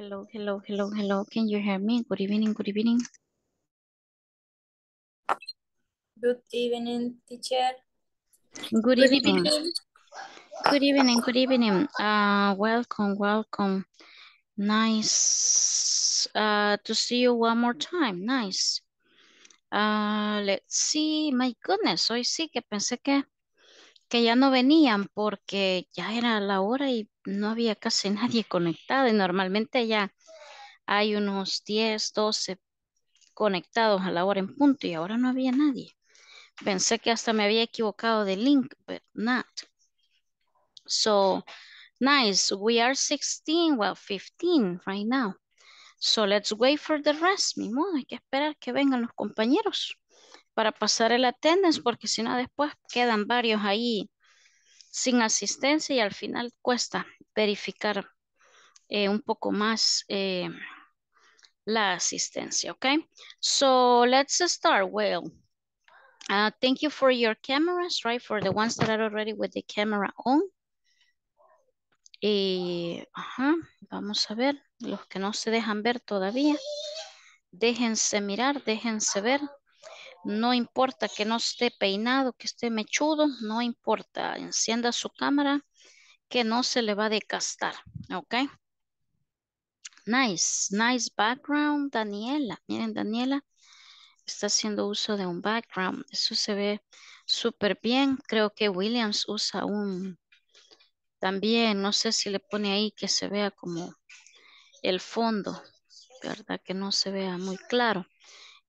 Hello, hello, hello, hello. Can you hear me? Good evening, good evening. Good evening, teacher. Good, evening. Good evening, good evening. Uh, welcome, welcome. Nice uh, to see you one more time. Nice. Uh, let's see. My goodness, hoy sí que pensé que, que ya no venían porque ya era la hora y no había casi nadie conectado y normalmente ya hay unos 10, 12 conectados a la hora en punto y ahora no había nadie. Pensé que hasta me había equivocado de link, but not. So, nice. We are 16, well, 15 right now. So, let's wait for the rest. Mi modo, hay que esperar que vengan los compañeros para pasar el attendance porque si no después quedan varios ahí sin asistencia y al final cuesta verificar eh, un poco más eh, la asistencia, ok So let's start, well, uh, thank you for your cameras, right? For the ones that are already with the camera on. Y, eh, ajá, vamos a ver, los que no se dejan ver todavía, déjense mirar, déjense ver. No importa que no esté peinado, que esté mechudo, no importa. Encienda su cámara que no se le va a decastar, ¿ok? Nice, nice background, Daniela. Miren, Daniela está haciendo uso de un background. Eso se ve súper bien. Creo que Williams usa un, también, no sé si le pone ahí que se vea como el fondo, ¿verdad? Que no se vea muy claro.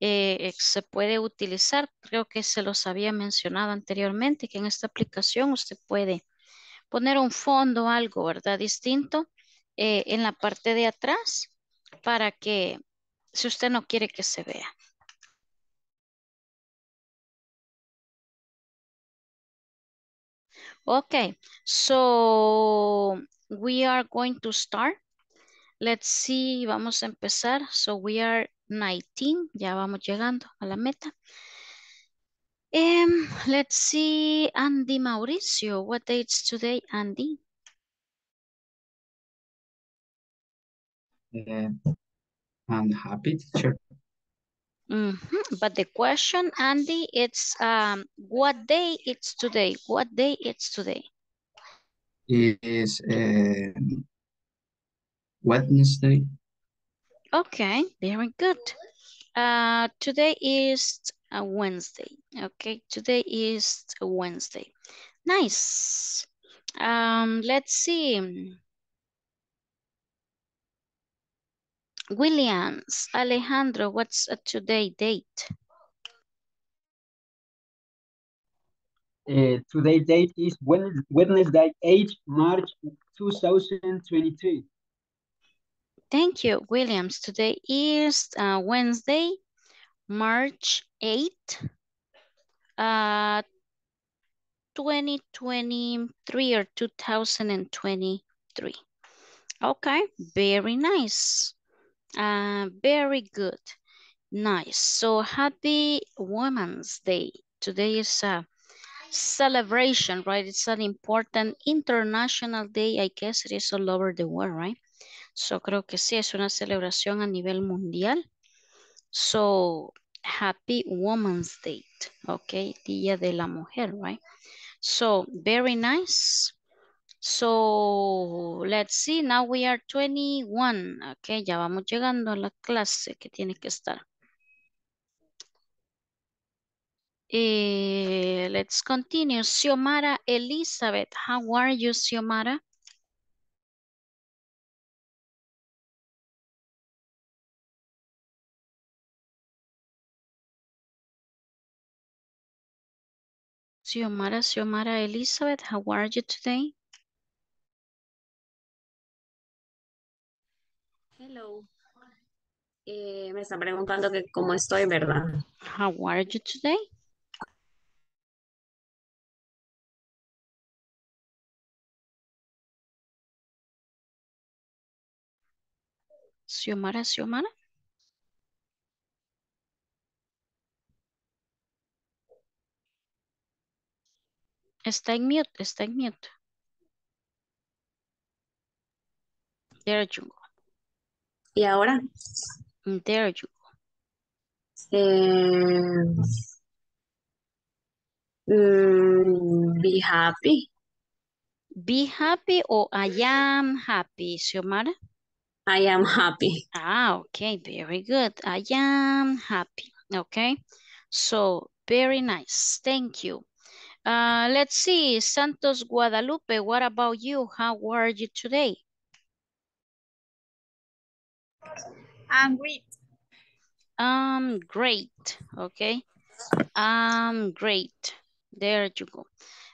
Eh, se puede utilizar, creo que se los había mencionado anteriormente, que en esta aplicación usted puede poner un fondo, algo, ¿verdad? Distinto eh, en la parte de atrás para que, si usted no quiere que se vea. ok so we are going to start. Let's see, vamos a empezar. So we are 19, ya vamos llegando a la meta. Um, let's see, Andy Mauricio, what dates today, Andy? Uh, I'm happy, teacher. Mm -hmm. But the question, Andy, it's um, what day it's today? What day it's today? It is Wednesday. Okay, very good. Uh, today is a Wednesday. Okay, today is Wednesday. Nice. Um, let's see. Williams, Alejandro, what's a today date? Uh, today date is Wednesday, 8 March 2023. Thank you, Williams. Today is uh, Wednesday, March eight, uh, 2023 or 2023. Okay, very nice. Uh, very good. Nice. So happy Women's Day. Today is a celebration, right? It's an important international day. I guess it is all over the world, right? So creo que sí, es una celebración a nivel mundial. So happy woman's day, okay? Día de la mujer, right? So, very nice. So, let's see, now we are 21, okay? Ya vamos llegando a la clase que tiene que estar. Eh, let's continue. Xiomara Elizabeth, how are you, Xiomara? Xiomara, Xiomara Elizabeth, how are you today? Hello. Eh, me están preguntando que cómo estoy, ¿verdad? How are you today? Xiomara, Xiomara. Está en mute, está en mute. There you go. ¿Y ahora? There you go. Eh, mm, be happy. Be happy o I am happy, Xiomara? I am happy. Ah, okay, very good. I am happy, okay? So, very nice, thank you. Uh, let's see, Santos Guadalupe, what about you? How are you today? I'm great. Um, great, okay. Um, great. There you go.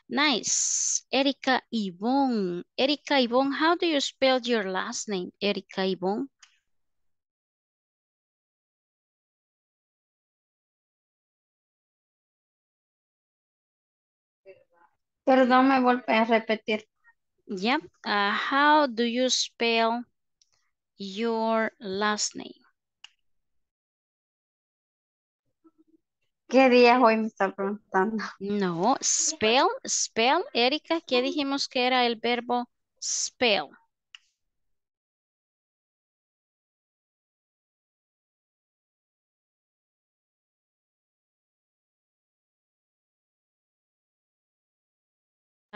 Nice. Erika Yvonne. Erika Yvonne, how do you spell your last name, Erika Yvonne? Perdón, me vuelve a repetir. Yep. Uh, how do you spell your last name? ¿Qué día hoy me está preguntando? No, spell, spell, Erika, ¿qué dijimos que era el verbo spell?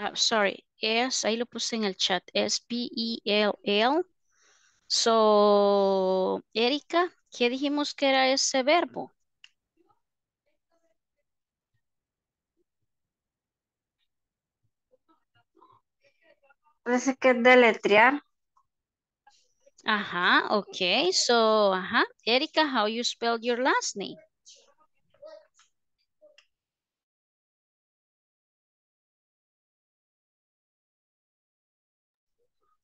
Ah, sorry, es, ahí lo puse en el chat, s P-E-L-L. So, Erika, ¿qué dijimos que era ese verbo? Parece que es deletrear. Ajá, ok. So, ajá. Erika, how you spell your last name?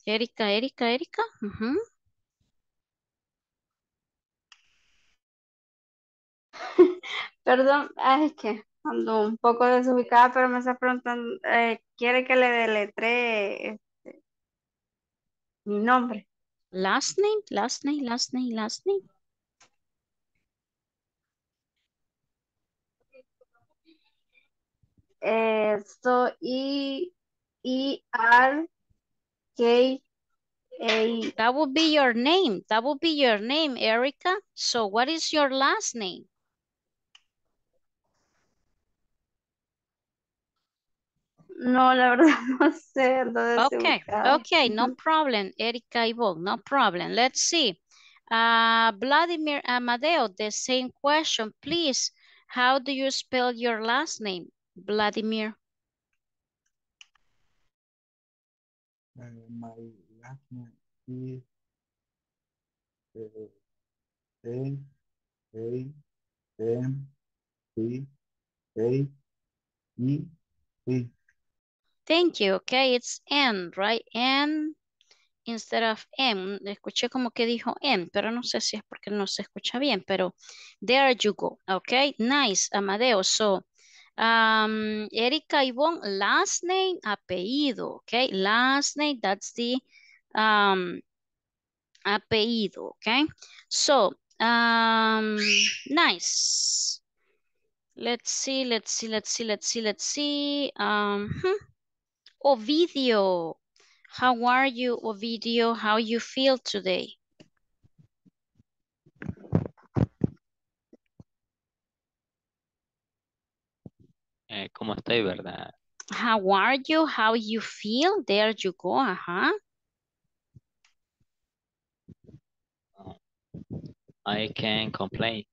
Erika, Erika, Erika. Perdón, es que ando un poco desubicada, pero me está preguntando, eh, ¿quiere que le deletre este, mi nombre? Last name, last name, last name, last name. esto so, I, I, K A. That would be your name. That would be your name, Erica. So what is your last name? No, la verdad no sé. Okay, okay, no problem, Erika Ibol, no problem. Let's see. Uh, Vladimir Amadeo, the same question, please. How do you spell your last name, Vladimir? my last is N A M e E Thank you. Okay, it's N, right? N instead of M. Escuché como que dijo M, pero no sé si es porque no se escucha bien, pero there you go. Okay, nice, Amadeo. So Um, Erika Yvonne, last name, apellido, okay? Last name, that's the um, apellido, okay? So, um, nice. Let's see, let's see, let's see, let's see, let's see. Um, hmm. Ovidio, how are you, Ovidio? How you feel today? Eh, ¿Cómo estoy, verdad? How are you? How you feel? There you go, ajá. Oh, I can not complain.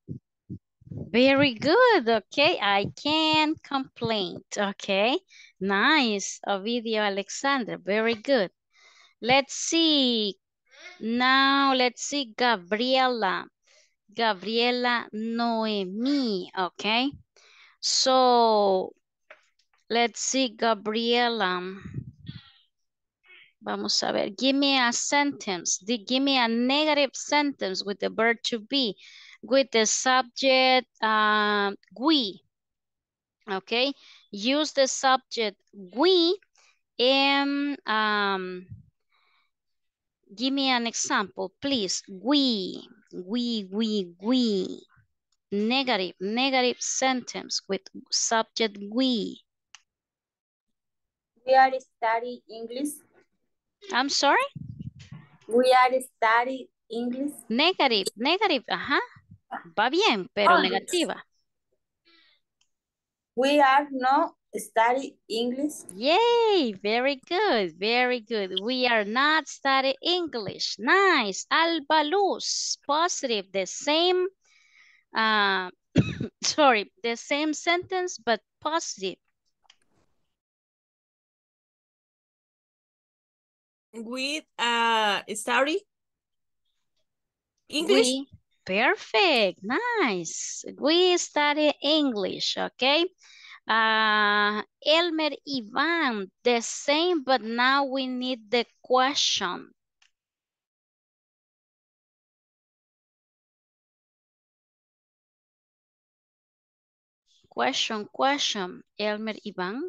Very good, okay. I can not complain, okay. Nice, Ovidio Alexander, very good. Let's see. Now, let's see Gabriela. Gabriela Noemi, okay. So, let's see, Gabriela. Vamos a ver. Give me a sentence. give me a negative sentence with the verb to be, with the subject uh, we. Okay. Use the subject we and um, give me an example, please. We, we, we, we negative, negative sentence with subject we. We are studying English. I'm sorry? We are studying English. Negative, negative, ajá. Va bien, pero oh, negativa. We are not studying English. Yay, very good, very good. We are not studying English. Nice. Alba Luz, positive, the same uh, sorry, the same sentence, but positive. With uh, story? English? We, perfect, nice. We study English, okay? Uh, Elmer Ivan, the same, but now we need the question. Question, question. Elmer Iván.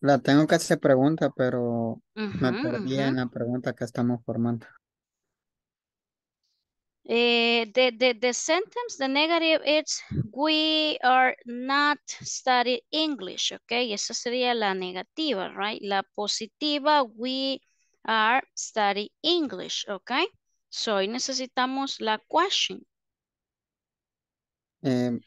La tengo que hacer pregunta, pero me perdí en la pregunta que estamos formando. Eh, the, sentence, the negative is we are not studying English, ¿Ok? Esa sería la negativa, right? La positiva, we are studying English, ¿Ok? So, necesitamos la question. Em,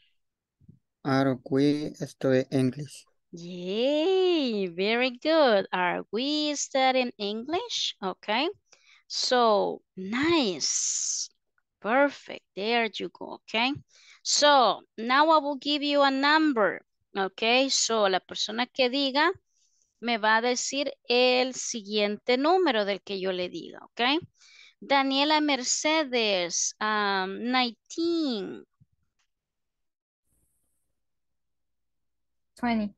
are we studying English? Yay, very good. Are we studying English? Okay, so nice. Perfect, there you go, okay? So, now I will give you a number, okay? So, la persona que diga me va a decir el siguiente número del que yo le diga, okay? Daniela Mercedes, um, 19. 20.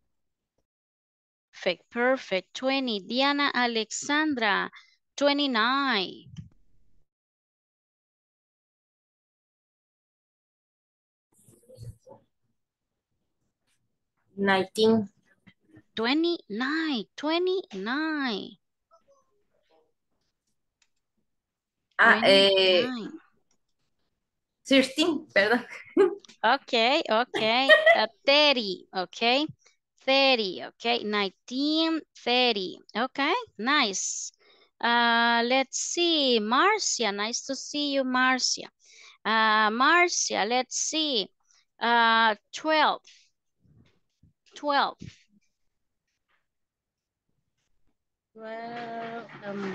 Perfect, perfect. 20. Diana Alexandra, 29. Nineteen. Twenty-nine. Twenty-nine. Ah, eh, 29. eh, 13, Okay, okay. Uh, 30, okay. 30, okay. 19, 30. Okay, nice. Uh, let's see, Marcia, nice to see you, Marcia. Uh, Marcia, let's see, uh, 12, 12. 12, um,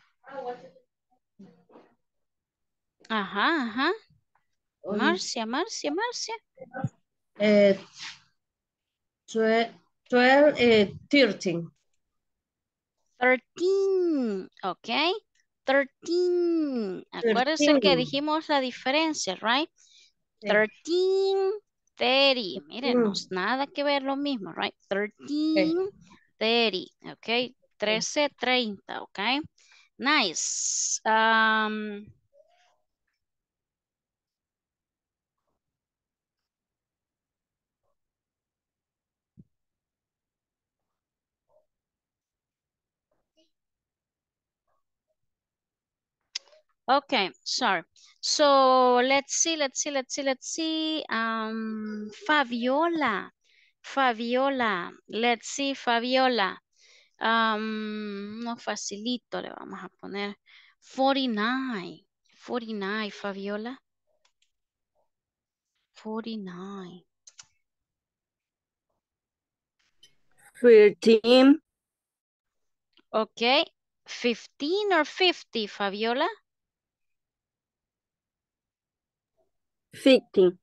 Ajá, ajá. Marcia, Marcia, Marcia. Eh, 12, 13. 13, ok. 13. Acuérdense 13. que dijimos la diferencia, right? 13, 30. Miren, no es nada que ver lo mismo, right? 13, 30. Ok. 13, 30. Ok. Nice. Um, Okay, sorry. So let's see, let's see, let's see, let's see. Um, Fabiola, Fabiola, let's see, Fabiola. Um, no facilito le vamos a poner. 49, 49, Fabiola. 49. 13. Okay, 15 or 50, Fabiola? 50.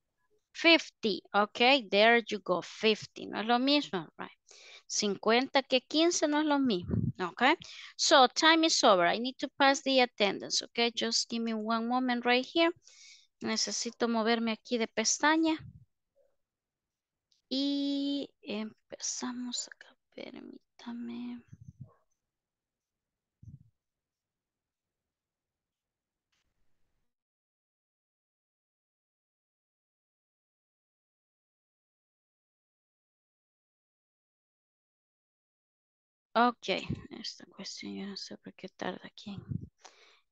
50, ok, there you go, 50, no es lo mismo, right? 50 que 15 no es lo mismo, okay? So, time is over, I need to pass the attendance, okay? Just give me one moment right here. Necesito moverme aquí de pestaña. Y empezamos acá, permítame. Ok, esta cuestión yo no sé por qué tarda aquí en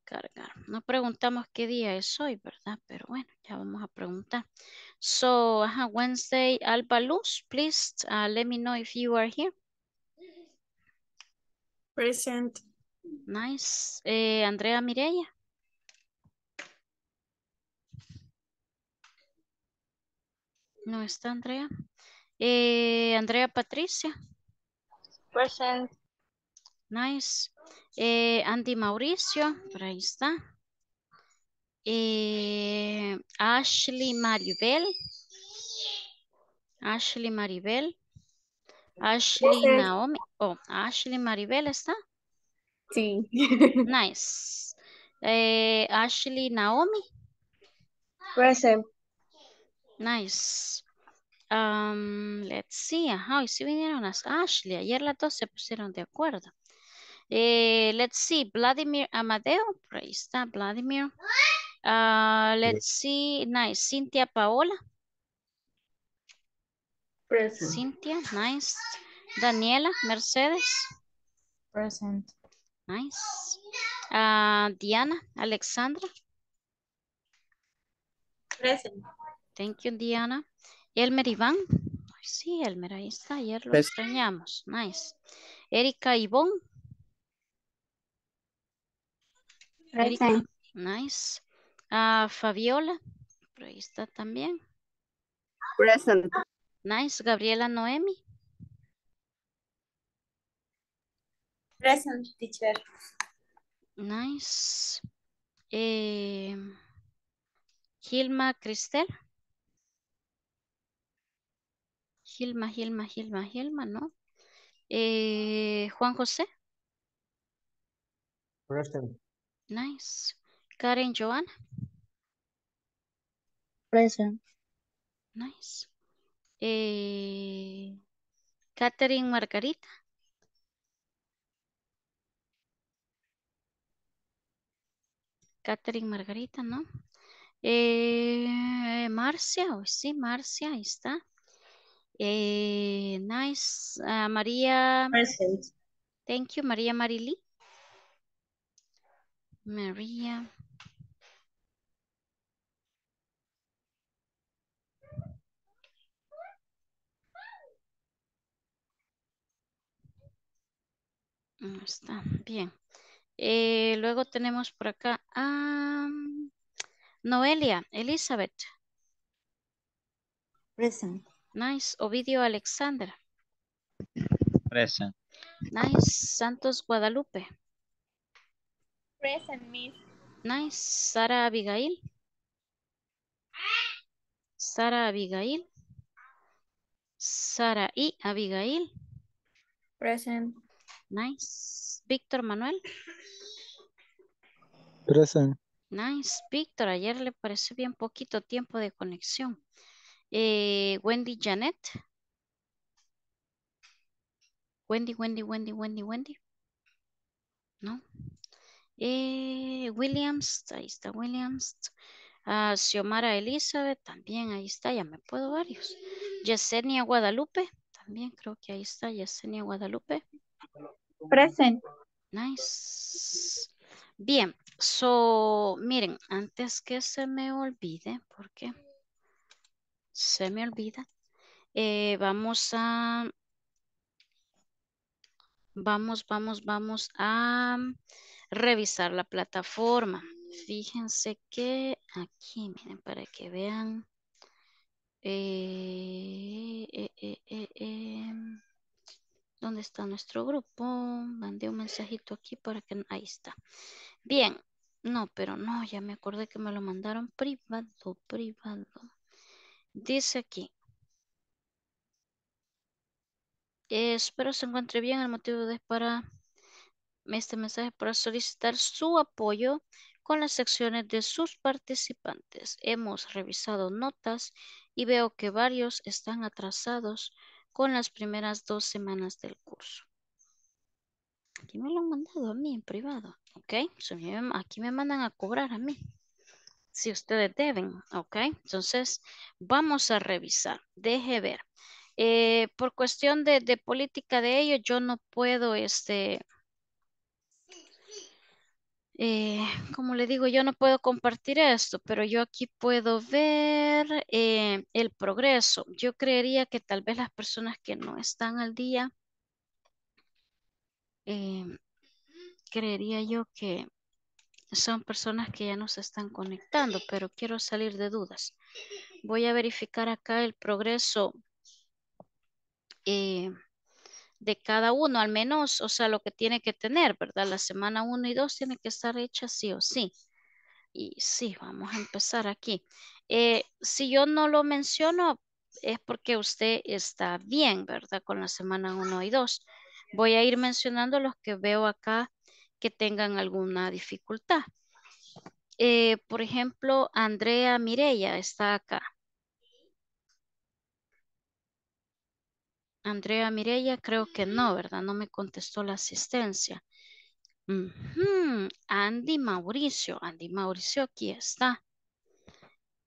cargar. No preguntamos qué día es hoy, ¿verdad? Pero bueno, ya vamos a preguntar. So, Wednesday, Alba Luz, please uh, let me know if you are here. Present. Nice. Eh, Andrea Mireya. No está Andrea. Eh, Andrea Patricia. Present. Nice. Eh, Andy Mauricio, por ahí está. Eh, Ashley Maribel. Ashley Maribel. Ashley Naomi. Oh, Ashley Maribel está. Sí. nice. Eh, Ashley Naomi. Present. Nice let's see. Ajá, vinieron las Ashley. Ayer las dos se pusieron de acuerdo. Eh, let's see. Vladimir Amadeo. ahí está Vladimir. Ah, let's see. Nice. Cintia Paola. Present. Cynthia, nice. Daniela, Mercedes. Present. Nice. Ah, Diana, Alexandra. Present. Thank you, Diana. Elmer Iván. Sí, Elmer, ahí está. Ayer lo pues extrañamos. Nice. Erika Ivón. Erika. Nice. Uh, Fabiola. Por ahí está también. Present. Nice. Gabriela Noemi. Present, teacher. Nice. Eh, Gilma Cristel. Gilma, Gilma, Gilma, Gilma, ¿no? Eh, Juan José. Present. Nice. Karen Joana. Present. Nice. Eh, Margarita. Catherine Margarita, ¿no? Eh, Marcia, sí, Marcia, ahí está. Eh, nice. Ah, María. Thank you, María Marili. María. está bien. Eh, luego tenemos por acá a mm, Noelia, Elizabeth. Present. Nice. Ovidio Alexandra. Present. Nice. Santos Guadalupe. Present, Miss. Nice. Sara Abigail. Sara Abigail. Sara y Abigail. Present. Nice. Víctor Manuel. Present. Nice. Víctor, ayer le pareció bien poquito tiempo de conexión. Eh, Wendy Janet. Wendy, Wendy, Wendy, Wendy, Wendy. ¿No? Eh, Williams, ahí está Williams. Ah, Xiomara Elizabeth, también ahí está, ya me puedo varios. Yesenia Guadalupe, también creo que ahí está Yesenia Guadalupe. Present. Nice. Bien, so, miren, antes que se me olvide, porque se me olvida. Eh, vamos a, vamos, vamos, vamos a revisar la plataforma. Fíjense que aquí, miren, para que vean. Eh, eh, ¿Dónde está nuestro grupo? Mandé un mensajito aquí para que... Ahí está. Bien. No, pero no, ya me acordé que me lo mandaron privado, privado. Dice aquí. espero se encuentre bien. El motivo es para este mensaje para solicitar su apoyo con las secciones de sus participantes. Hemos revisado notas y veo que varios están atrasados con las primeras dos semanas del curso. Aquí me lo han mandado a mí en privado, ¿ok? Aquí me mandan a cobrar a mí si ustedes deben, ¿ok? Entonces, vamos a revisar. Deje ver. Eh, por cuestión de, política de ello yo no puedo, este, eh, como le digo, yo no puedo compartir esto, pero yo aquí puedo ver eh, el progreso. Yo creería que tal vez las personas que no están al día, creería yo que son personas que ya nos están conectando, pero quiero salir de dudas. Voy a verificar acá el progreso eh, de cada uno, al menos, o sea, lo que tiene que tener, ¿verdad? La semana 1 y 2 tiene que estar hecha sí o sí. Y sí, vamos a empezar aquí. Eh, si yo no lo menciono, es porque usted está bien, ¿verdad? Con la semana 1 y 2. Voy a ir mencionando los que veo acá tengan alguna dificultad. Eh, por ejemplo, Andrea Mireya está acá. Andrea Mireya creo que no, mm. ¿verdad? No me contestó la asistencia. Andy Mauricio, Andy Mauricio aquí está.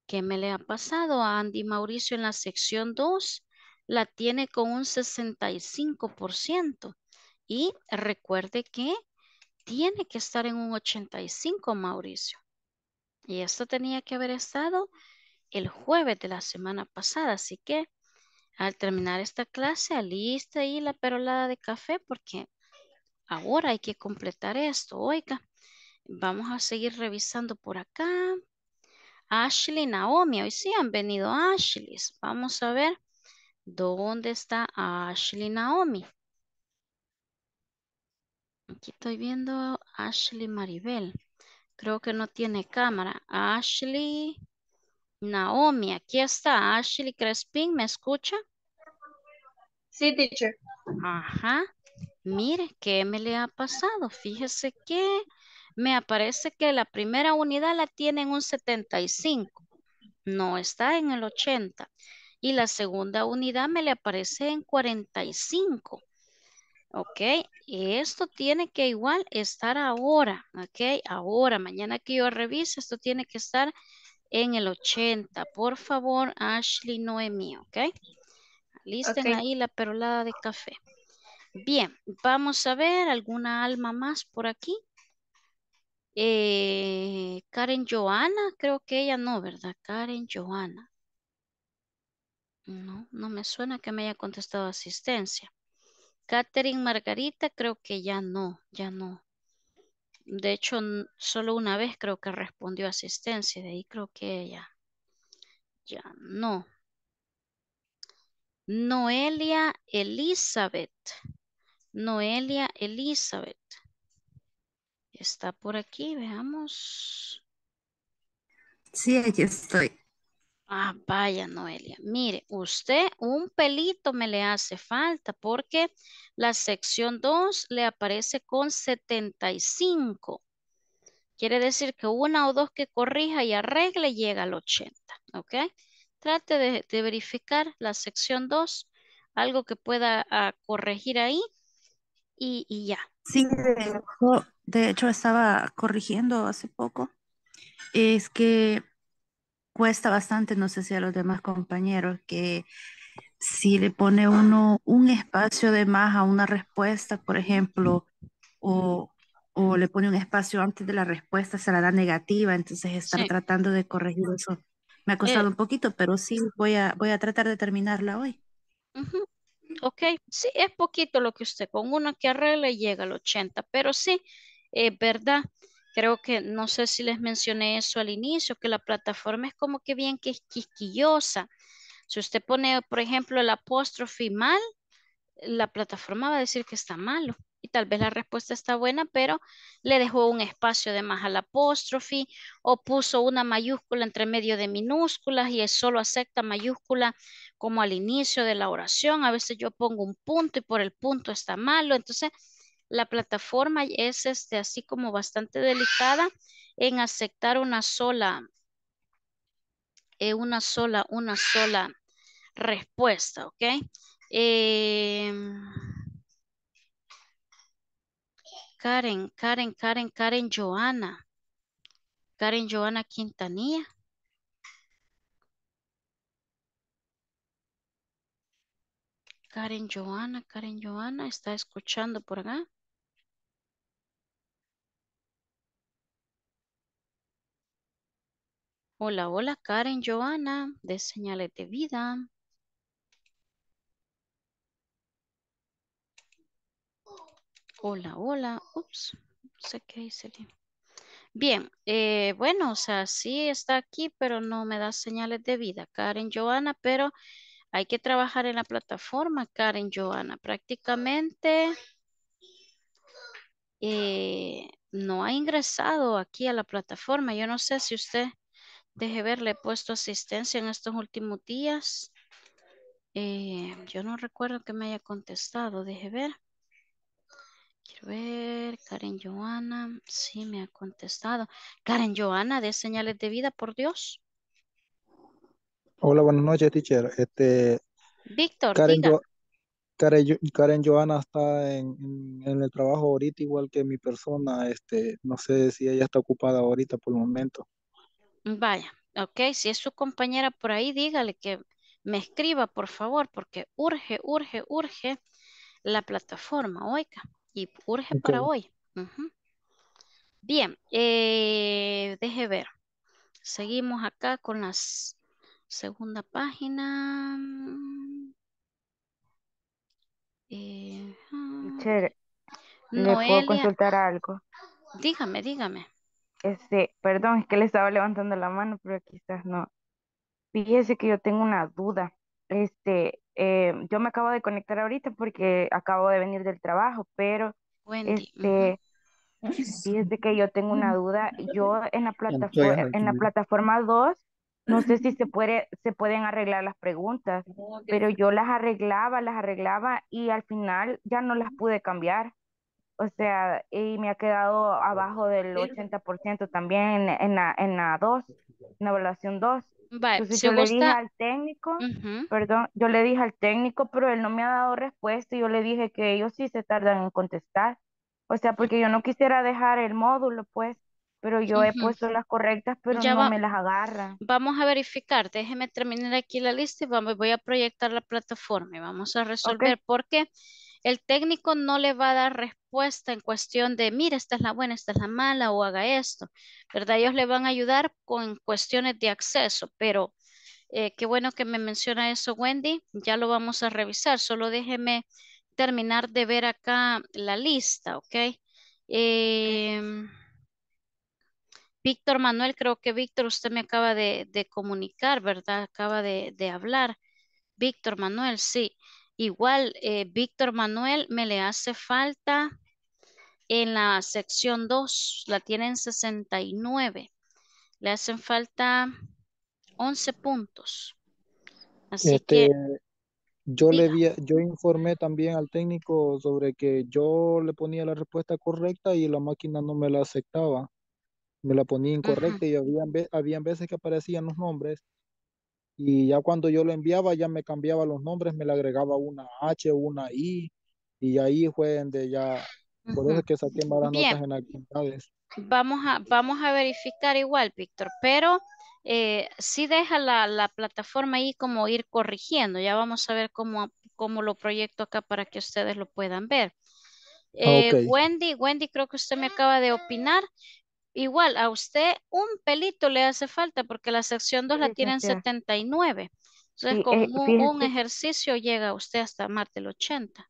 ¿Qué me le ha pasado a Andy Mauricio en la sección 2? La tiene con un 65%. Y recuerde que tiene que estar en un 85, Mauricio. Y esto tenía que haber estado el jueves de la semana pasada. Así que al terminar esta clase, alista ahí la perolada de café porque ahora hay que completar esto. Oiga, vamos a seguir revisando por acá. Ashley, Naomi, hoy sí han venido Ashley. Vamos a ver dónde está Ashley, Naomi. Aquí estoy viendo Ashley Maribel. Creo que no tiene cámara. Ashley Naomi, aquí está Ashley Crespin, ¿me escucha? Sí, teacher. Ajá. Mire, ¿qué me le ha pasado? Fíjese que me aparece que la primera unidad la tiene en un 75. No está en el 80. Y la segunda unidad me le aparece en 45. ¿ok? Esto tiene que igual estar ahora, ¿ok? Ahora, mañana que yo revise, esto tiene que estar en el 80. Por favor, Ashley mío, ¿ok? Listen ahí la perolada de café. Bien, vamos a ver alguna alma más por aquí. Eh, Karen Joana, creo que ella no, ¿verdad? Karen Joana. No, no me suena que me haya contestado asistencia. Catherine Margarita, creo que ya no, ya no. De hecho, solo una vez creo que respondió asistencia, de ahí creo que ella ya no. Noelia Elizabeth. Noelia Elizabeth. Está por aquí, veamos. Sí, aquí estoy. Ah, vaya, Noelia. Mire, usted un pelito me le hace falta porque la sección 2 le aparece con 75. Quiere decir que una o dos que corrija y arregle llega al 80, ¿ok? Trate de, verificar la sección 2, algo que pueda ah, corregir ahí y, y ya. Sí, de hecho estaba corrigiendo hace poco. Es que cuesta bastante, no sé si a los demás compañeros, que si le pone uno un espacio de más a una respuesta, por ejemplo, o, o le pone un espacio antes de la respuesta, se la da negativa, entonces estar tratando de corregir eso. Me ha eh. costado un poquito, pero sí voy a, voy a tratar de terminarla hoy. Ok, sí, es poquito lo que usted, con una que arregle llega al 80, pero sí, es eh, verdad creo que no sé si les mencioné eso al inicio, que la plataforma es como que bien que es quisquillosa. Si usted pone, por ejemplo, el apóstrofe mal, la plataforma va a decir que está malo. Y tal vez la respuesta está buena, pero le dejó un espacio de más al apóstrofe o puso una mayúscula entre medio de minúsculas y solo acepta mayúscula como al inicio de la oración. A veces yo pongo un punto y por el punto está malo. Entonces, la plataforma es este, así como bastante delicada en aceptar una sola, eh, una sola, una sola respuesta, ¿ok? Em, Karen, Karen, Karen, Karen Joana. Karen Joana Quintanilla. Karen Joana, Karen Joana, está escuchando por acá. Hola, hola Karen Joana de Señales de Vida. Hola, hola. Ups, no sé qué hice bien. Eh, bueno, o sea, sí está aquí, pero no me da señales de vida, Karen Joana, pero hay que trabajar en la plataforma, Karen Joana. Prácticamente eh, no ha ingresado aquí a la plataforma. Yo no sé si usted Deje ver, le he puesto asistencia en estos últimos días. Eh, yo no recuerdo que me haya contestado. Deje ver. Quiero ver, Karen Joana, sí me ha contestado. Karen Joana, de señales de vida, por Dios. Hola, buenas noches, teacher. Este, Víctor, Karen, diga. Karen, Joana está en, en, el trabajo ahorita, igual que mi persona. Este, no sé si ella está ocupada ahorita por el momento. Vaya, ok, si es su compañera por ahí, dígale que me escriba, por favor, porque urge, urge, urge la plataforma, oiga, y urge para hoy. Bien, eh, deje ver. Seguimos acá con la segunda página. No eh, ah. puedo consultar algo? Dígame, dígame. Este, perdón, es que le estaba levantando la mano, pero quizás no. Fíjese que yo tengo una duda. Este, em, yo me acabo de conectar ahorita porque acabo de venir del trabajo, pero este, fíjese que yo tengo una duda. Yo en la plataforma, en la plataforma 2, no sé si se puede, se pueden arreglar las preguntas, oh, pero yo las arreglaba, las arreglaba y al final ya no las pude cambiar. O sea, y me ha quedado abajo del 80% también en, la, en la 2, en la evaluación 2. Entonces yo le dije al técnico, perdón, yo le dije al técnico, pero él no me ha dado respuesta y yo le dije que ellos sí se tardan en contestar. O sea, porque yo no quisiera dejar el módulo, pues, pero yo he puesto las correctas, pero no me las agarra. Vamos a verificar, déjeme terminar aquí la lista y vamos, voy a proyectar la plataforma y vamos a resolver porque el técnico no le va a dar respuesta en cuestión de, mira, esta es la buena, esta es la mala, o haga esto, ¿verdad? Ellos le van a ayudar con cuestiones de acceso, pero eh, qué bueno que me menciona eso, Wendy, ya lo vamos a revisar, solo déjeme terminar de ver acá la lista, ¿ok? Em, Víctor Manuel, creo que Víctor, usted me acaba de, comunicar, ¿verdad? Acaba de hablar. Víctor Manuel, sí. Igual, eh, Víctor Manuel me le hace falta en la sección 2, la tienen 69. Le hacen falta 11 puntos. Así que... Este, yo, le vi, yo informé también al técnico sobre que yo le ponía la respuesta correcta y la máquina no me la aceptaba. Me la ponía incorrecta y había, habían veces que aparecían los nombres y ya cuando yo lo enviaba, ya me cambiaba los nombres, me le agregaba una H, una I, y ahí fue donde ya, por eso es que saqué malas notas en actividades. Vamos a, vamos a verificar igual, Víctor, pero eh, sí deja la, plataforma ahí como ir corrigiendo, ya vamos a ver cómo, cómo lo proyecto acá para que ustedes lo puedan ver. Ah, eh, Wendy, Wendy, creo que usted me acaba de opinar. Igual, a usted un pelito le hace falta porque la sección 2 la tiene en 79. Entonces, sí, con eh, un, ejercicio llega usted hasta martes el 80.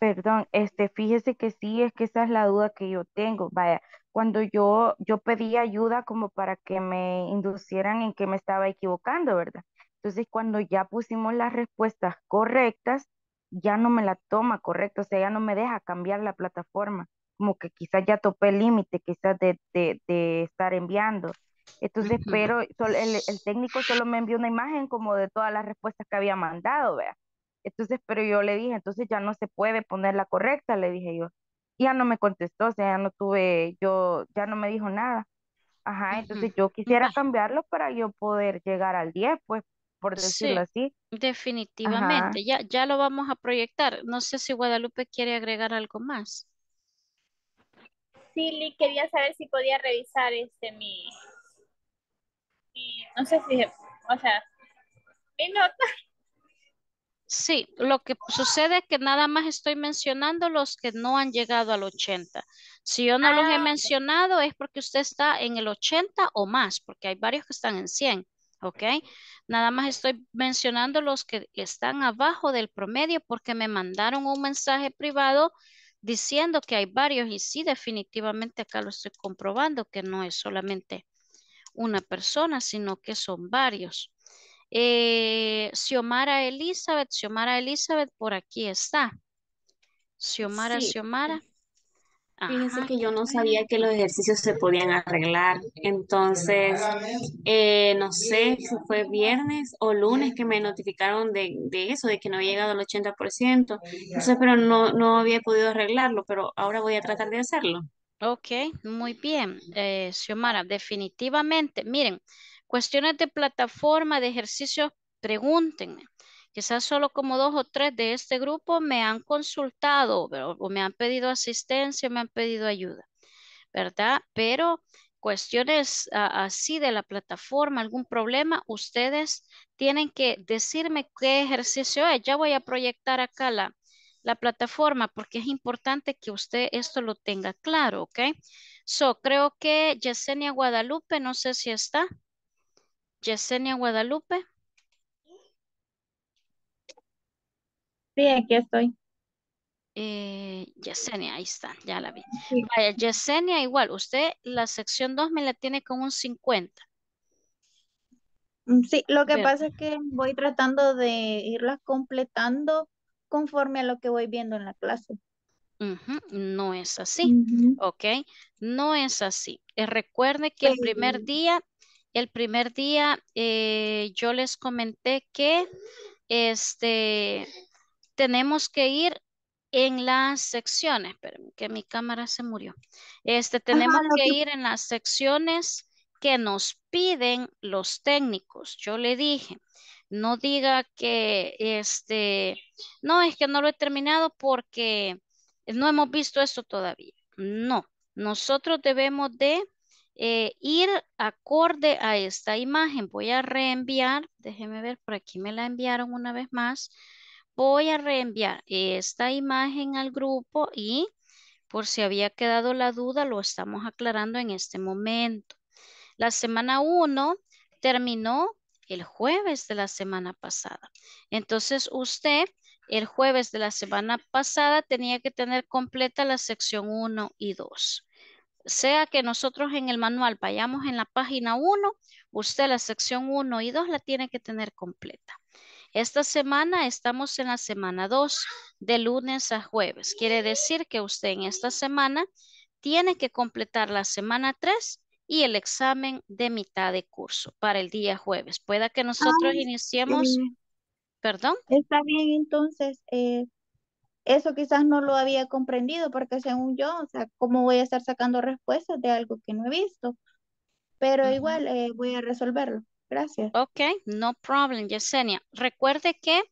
Perdón, este, fíjese que sí, es que esa es la duda que yo tengo. Vaya, cuando yo, yo pedí ayuda como para que me inducieran en que me estaba equivocando, ¿verdad? Entonces, cuando ya pusimos las respuestas correctas, ya no me la toma correcto, o sea, ya no me deja cambiar la plataforma como que quizás ya topé el límite, quizás de, estar enviando. Entonces, pero el, técnico solo me envió una imagen como de todas las respuestas que había mandado, vea. Entonces, pero yo le dije, entonces ya no se puede poner la correcta, le dije yo. Ya no me contestó, o sea, ya no tuve, yo, ya no me dijo nada. Ajá, entonces yo quisiera cambiarlo para yo poder llegar al 10, pues, por decirlo así. Definitivamente, ya, ya lo vamos a proyectar. No sé si Guadalupe quiere agregar algo más. Silly, quería saber si podía revisar este mi, no sé si, o sea, mi nota. Sí, lo que sucede es que nada más estoy mencionando los que no han llegado al 80. Si yo no los he ah, mencionado es porque usted está en el 80 o más, porque hay varios que están en 100, ¿ok? Nada más estoy mencionando los que están abajo del promedio porque me mandaron un mensaje privado diciendo que hay varios y sí, definitivamente acá lo estoy comprobando que no es solamente una persona, sino que son varios. Eh, Xiomara Elizabeth, Xiomara Elizabeth, por aquí está. Xiomara, Xiomara. Fíjense que yo no sabía que los ejercicios se podían arreglar. Entonces, eh, no sé si fue viernes o lunes que me notificaron de, eso, de que no había llegado al 80%. Entonces, pero no, no había podido arreglarlo, pero ahora voy a tratar de hacerlo. Ok, muy bien. Eh, Xiomara, definitivamente. Miren, cuestiones de plataforma, de ejercicios, pregúntenme. Quizás solo como dos o tres de este grupo me han consultado o me han pedido asistencia, me han pedido ayuda, ¿verdad? Pero cuestiones así de la plataforma, algún problema, ustedes tienen que decirme qué ejercicio es. Ya voy a proyectar acá la, la plataforma porque es importante que usted esto lo tenga claro, ¿ok? So, creo que Yesenia Guadalupe, no sé si está. Yesenia Guadalupe. Sí, aquí estoy. Eh, Yesenia, ahí está, ya la vi. Vaya, Yesenia, igual, usted la sección 2 me la tiene con un 50. Mm, sí, lo que pasa es que voy tratando de irla completando conforme a lo que voy viendo en la clase. no es así, ¿ok? No es así. Eh, recuerde que el primer día, el primer día eh, yo les comenté que este tenemos que ir en las secciones, que mi cámara se murió. Este, tenemos que, ir en las secciones que nos piden los técnicos. Yo le dije, no diga que, este, no, es que no lo he terminado porque no hemos visto esto todavía. No, nosotros debemos de eh, ir acorde a esta imagen. Voy a reenviar, déjeme ver, por aquí me la enviaron una vez más voy a reenviar esta imagen al grupo y por si había quedado la duda, lo estamos aclarando en este momento. La semana 1 terminó el jueves de la semana pasada. Entonces usted el jueves de la semana pasada tenía que tener completa la sección 1 y 2. Sea que nosotros en el manual vayamos en la página 1, usted la sección 1 y 2 la tiene que tener completa. Esta semana estamos en la semana 2, de lunes a jueves. Quiere decir que usted en esta semana tiene que completar la semana 3 y el examen de mitad de curso para el día jueves. Pueda que nosotros iniciemos... ¿Perdón? Está bien, entonces... Eh, eso quizás no lo había comprendido porque según yo, o sea, ¿cómo voy a estar sacando respuestas de algo que no he visto? Pero igual eh, voy a resolverlo. Gracias. Ok, no problem, Yesenia. Recuerde que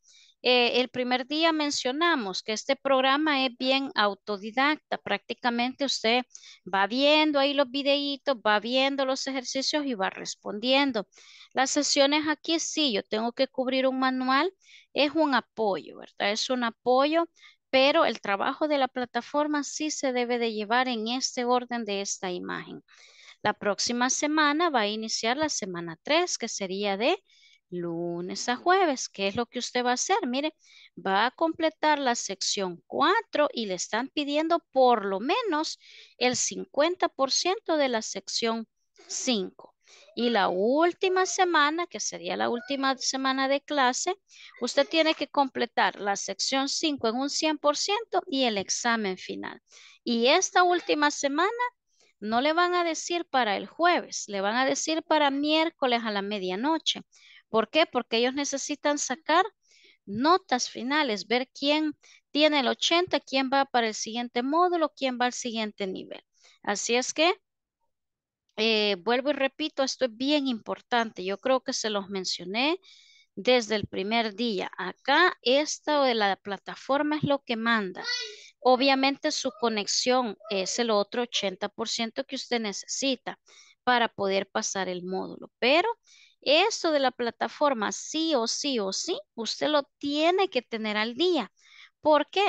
eh, el primer día mencionamos que este programa es bien autodidacta. Prácticamente usted va viendo ahí los videitos, va viendo los ejercicios y va respondiendo. Las sesiones aquí sí, yo tengo que cubrir un manual. Es un apoyo, ¿verdad? Es un apoyo, pero el trabajo de la plataforma sí se debe de llevar en este orden de esta imagen. La próxima semana va a iniciar la semana 3, que sería de lunes a jueves. ¿Qué es lo que usted va a hacer? Mire, va a completar la sección 4 y le están pidiendo por lo menos el 50% de la sección 5. Y la última semana, que sería la última semana de clase, usted tiene que completar la sección 5 en un 100% y el examen final. Y esta última semana no le van a decir para el jueves, le van a decir para miércoles a la medianoche. ¿Por qué? Porque ellos necesitan sacar notas finales, ver quién tiene el 80, quién va para el siguiente módulo, quién va al siguiente nivel. Así es que, eh, vuelvo y repito, esto es bien importante. Yo creo que se los mencioné desde el primer día. Acá esta de la plataforma es lo que manda. Obviamente su conexión es el otro 80% que usted necesita para poder pasar el módulo, pero esto de la plataforma sí o sí o sí, usted lo tiene que tener al día, porque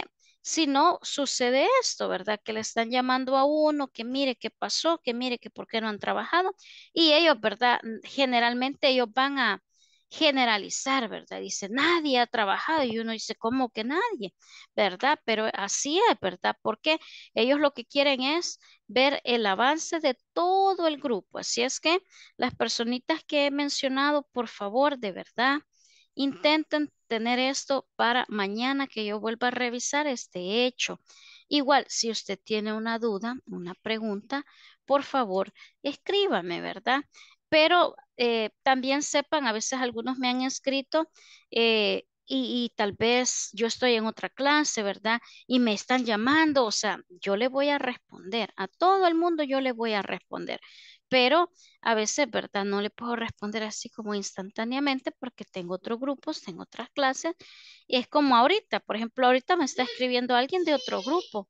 si no sucede esto, ¿verdad? Que le están llamando a uno, que mire qué pasó, que mire que por qué no han trabajado. Y ellos, ¿verdad? Generalmente ellos van a, generalizar, ¿verdad? Dice, nadie ha trabajado y uno dice, ¿cómo que nadie? ¿Verdad? Pero así es, ¿verdad? Porque ellos lo que quieren es ver el avance de todo el grupo. Así es que las personitas que he mencionado, por favor, de verdad, intenten tener esto para mañana que yo vuelva a revisar este hecho. Igual, si usted tiene una duda, una pregunta, por favor, escríbame, ¿verdad? pero eh, también sepan, a veces algunos me han escrito eh, y, y, tal vez yo estoy en otra clase, ¿verdad? Y me están llamando, o sea, yo le voy a responder, a todo el mundo yo le voy a responder, pero a veces, ¿verdad? No le puedo responder así como instantáneamente porque tengo otros grupos, tengo otras clases, y es como ahorita, por ejemplo, ahorita me está escribiendo alguien de otro grupo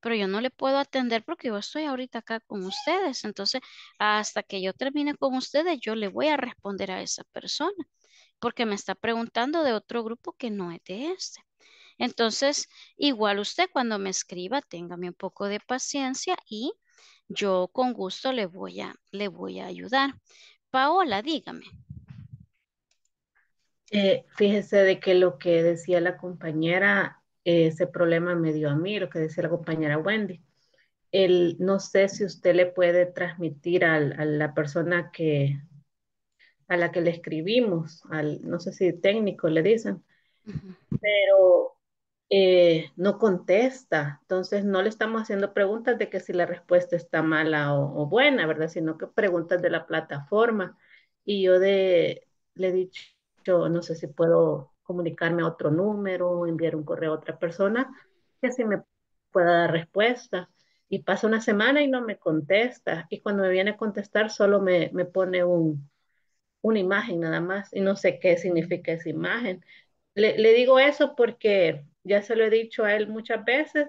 pero yo no le puedo atender porque yo estoy ahorita acá con ustedes. Entonces, hasta que yo termine con ustedes, yo le voy a responder a esa persona porque me está preguntando de otro grupo que no es de este. Entonces, igual usted cuando me escriba, téngame un poco de paciencia y yo con gusto le voy a, le voy a ayudar. Paola, dígame. Eh, fíjese de que lo que decía la compañera ese problema me dio a mí, lo que decía la compañera Wendy. El, no sé si usted le puede transmitir a la persona que, a la que le escribimos, al, no sé si técnico le dicen, pero eh, no contesta. Entonces no le estamos haciendo preguntas de que si la respuesta está mala o, buena, ¿verdad? Sino que preguntas de la plataforma. Y yo de, le he dicho, no sé si puedo comunicarme a otro número, enviar un correo a otra persona, que así me pueda dar respuesta. Y pasa una semana y no me contesta. Y cuando me viene a contestar solo me, me pone un, una imagen nada más y no sé qué significa esa imagen. Le, le digo eso porque ya se lo he dicho a él muchas veces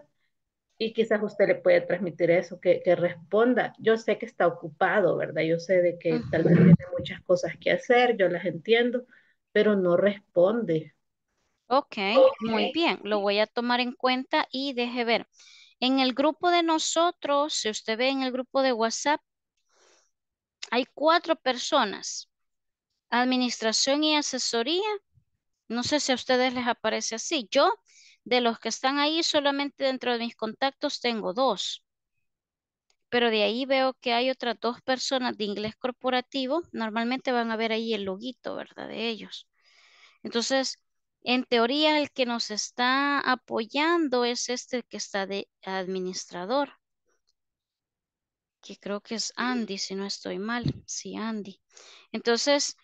y quizás usted le puede transmitir eso, que, que, responda. Yo sé que está ocupado, ¿verdad? Yo sé de que tal vez tiene muchas cosas que hacer, yo las entiendo, pero no responde. Ok, muy bien, lo voy a tomar en cuenta y deje ver. En el grupo de nosotros, si usted ve en el grupo de WhatsApp, hay cuatro personas. Administración y asesoría. No sé si a ustedes les aparece así. Yo, de los que están ahí, solamente dentro de mis contactos tengo dos. Pero de ahí veo que hay otras dos personas de inglés corporativo. Normalmente van a ver ahí el loguito, ¿verdad? De ellos. Entonces, en teoría, el que nos está apoyando es este que está de administrador, que creo que es Andy, si no estoy mal. Sí, Andy. Entonces,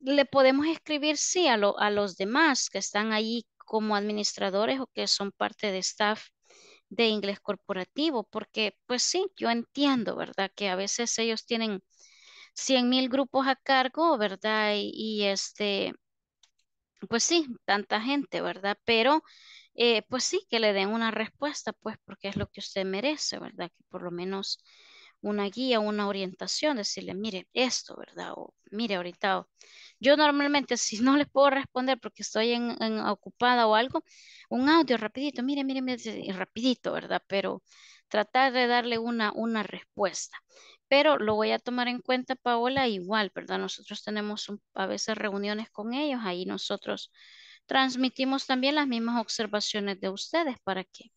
le podemos escribir sí a, los demás que están allí como administradores o que son parte de staff de inglés corporativo, porque pues sí, yo entiendo, ¿verdad? Que a veces ellos tienen 100.000 mil grupos a cargo, ¿verdad? y, este, pues sí, tanta gente, ¿verdad? Pero eh, pues sí, que le den una respuesta, pues porque es lo que usted merece, ¿verdad? Que por lo menos una guía, una orientación, decirle, mire esto, ¿verdad? O mire ahorita, yo normalmente si no les puedo responder porque estoy en, ocupada o algo, un audio rapidito, mire, mire, mire, rapidito, ¿verdad? Pero tratar de darle una, una respuesta pero lo voy a tomar en cuenta, Paola, igual, ¿verdad? Nosotros tenemos a veces reuniones con ellos, ahí nosotros transmitimos también las mismas observaciones de ustedes para que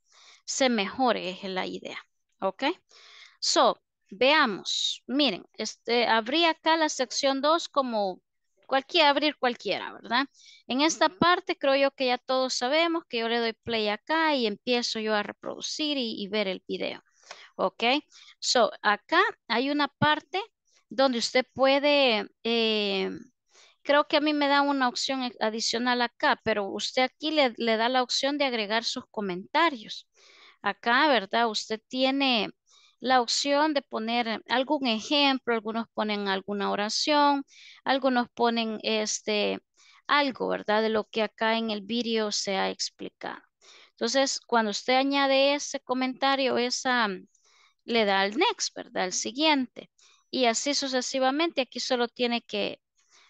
se mejore, la idea, ¿ok? So, veamos, miren, este, abrí acá la sección 2 como cualquier, abrir cualquiera, ¿verdad? En esta parte creo yo que ya todos sabemos que yo le doy play acá y empiezo yo a reproducir y, y ver el video. ¿ok? So, acá hay una parte donde usted puede, eh, creo que a mí me da una opción e, adicional acá, pero usted aquí le, le da la opción de agregar sus comentarios. Acá, ¿verdad? Usted tiene la opción de poner algún ejemplo, algunos ponen alguna oración, algunos ponen este algo, ¿verdad? De lo que acá en el vídeo se ha explicado. Entonces, cuando usted añade ese comentario, esa, le da al next, ¿verdad? Al siguiente. Y así sucesivamente, aquí solo tiene que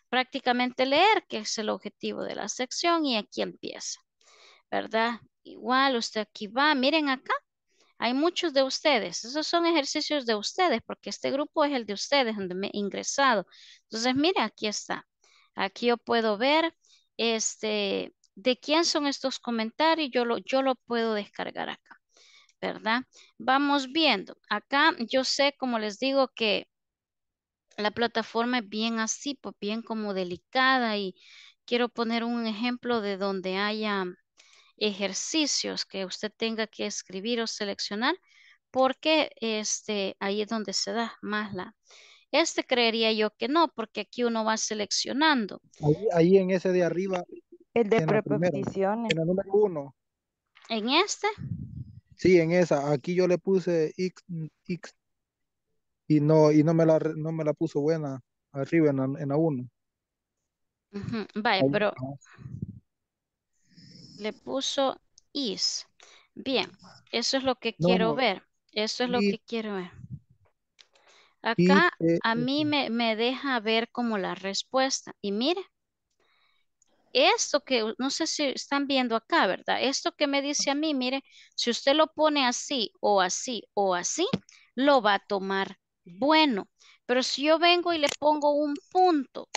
prácticamente leer, que es el objetivo de la sección, y aquí empieza, ¿verdad? Igual usted aquí va, miren acá, hay muchos de ustedes, esos son ejercicios de ustedes, porque este grupo es el de ustedes, donde me he ingresado. Entonces, mira, aquí está. Aquí yo puedo ver este, de quién son estos comentarios, yo lo, yo lo puedo descargar acá. ¿verdad? Vamos viendo. Acá yo sé, como les digo, que la plataforma es bien así, pues bien como delicada y quiero poner un ejemplo de donde haya ejercicios que usted tenga que escribir o seleccionar porque este, ahí es donde se da más la... Este creería yo que no, porque aquí uno va seleccionando. Ahí, ahí en ese de arriba. El de preposiciones. En el número uno. ¿En este? Sí, en esa. Aquí yo le puse X, y no, y no me la no me la puso buena arriba en la, en 1. Vaya, pero le puso is. Bien, eso es lo que quiero ver. Eso es lo que quiero ver. Acá e a mí e. me, me deja ver como la respuesta. Y mire, esto que no sé si están viendo acá, ¿verdad? Esto que me dice a mí, mire, si usted lo pone así o así o así, lo va a tomar bueno. Pero si yo vengo y le pongo un punto,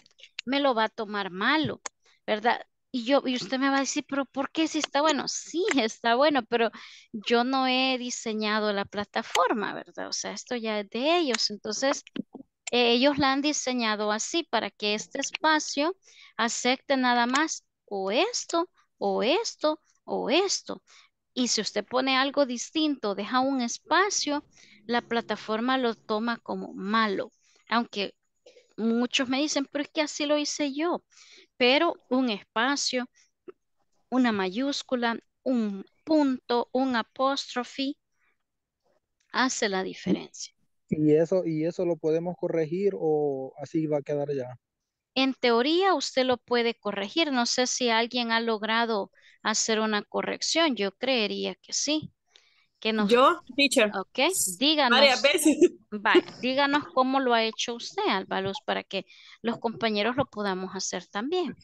me lo va a tomar malo, ¿verdad? Y, yo, y usted me va a decir, pero ¿por qué si está bueno? Sí, está bueno, pero yo no he diseñado la plataforma, ¿verdad? O sea, esto ya es de ellos. Entonces, ellos la han diseñado así para que este espacio acepte nada más o esto, o esto, o esto. Y si usted pone algo distinto, deja un espacio, la plataforma lo toma como malo. Aunque muchos me dicen, pero es que así lo hice yo. Pero un espacio, una mayúscula, un punto, un apóstrofe, hace la mm. diferencia. ¿Y eso, y eso lo podemos corregir o así va a quedar ya? En teoría usted lo puede corregir. No sé si alguien ha logrado hacer una corrección. Yo creería que sí. Que Yo, teacher. Ok, díganos. Varias veces. díganos cómo lo ha hecho usted, Álvaro, para que los compañeros lo podamos hacer también.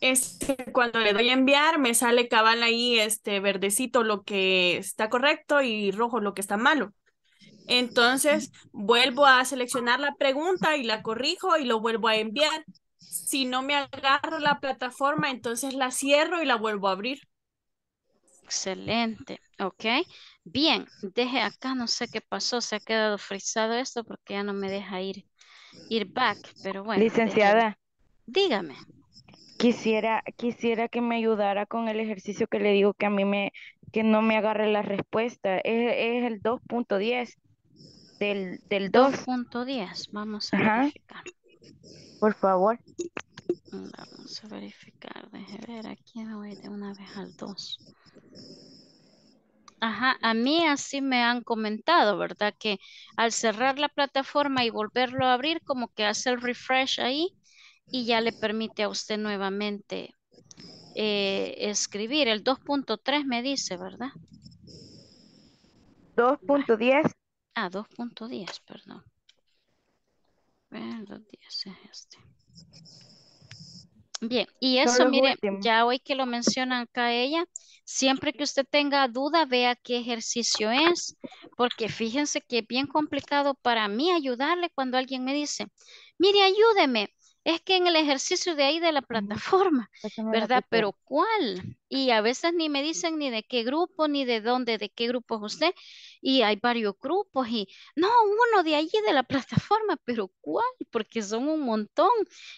Este, cuando le doy a enviar, me sale cabal ahí este verdecito lo que está correcto y rojo lo que está malo. Entonces, vuelvo a seleccionar la pregunta y la corrijo y lo vuelvo a enviar. Si no me agarro la plataforma, entonces la cierro y la vuelvo a abrir. Excelente, ok. Bien, deje acá, no sé qué pasó, se ha quedado frisado esto porque ya no me deja ir, ir back, pero bueno. Licenciada. Dígame. Quisiera, quisiera que me ayudara con el ejercicio que le digo que a mí me, que no me agarre la respuesta. Es, es el 2.10 del, 2.10. Vamos a verificar. Por favor. Mm, vamos a verificar. Deje ver, aquí voy de una vez al 2. Ajá, a mí así me han comentado, ¿verdad? Que al cerrar la plataforma y volverlo a abrir, como que hace el refresh ahí y ya le permite a usted nuevamente eh, escribir. El 2.3 me dice, ¿verdad? 2.10. Ah, 2.10, perdón. 2.10 este. Bien, y eso, mire, ya hoy que lo mencionan acá ella, siempre que usted tenga duda, vea qué ejercicio es, porque fíjense que es bien complicado para mí ayudarle cuando alguien me dice, mire, ayúdeme, es que en el ejercicio de ahí de la plataforma, ¿verdad? Pero ¿cuál? Y a veces ni me dicen ni de qué grupo, ni de dónde, de qué grupo es usted y hay varios grupos y no, uno de allí de la plataforma, pero ¿cuál? Porque son un montón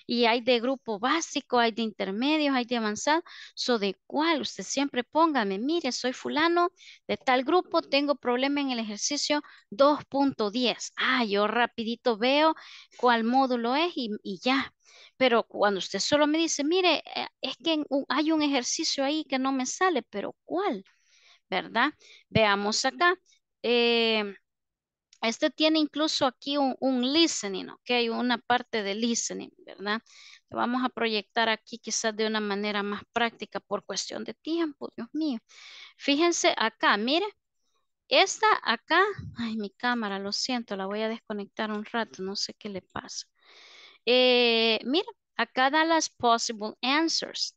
y hay de grupo básico, hay de intermedios, hay de avanzado, so de cuál, usted siempre póngame, mire, soy fulano de tal grupo, tengo problema en el ejercicio 2.10. Ah, yo rapidito veo cuál módulo es y ya. Pero cuando usted solo me dice, mire, eh, es que hay un ejercicio ahí que no me sale, pero ¿cuál? ¿Verdad? Veamos acá. Eh, este tiene incluso aquí un, listening, ¿ok? Una parte de listening, ¿verdad? vamos a proyectar aquí quizás de una manera más práctica por cuestión de tiempo, Dios mío. Fíjense acá, mire. Esta acá, ay, mi cámara, lo siento, la voy a desconectar un rato, no sé qué le pasa. Eh, mira, acá da las possible answers.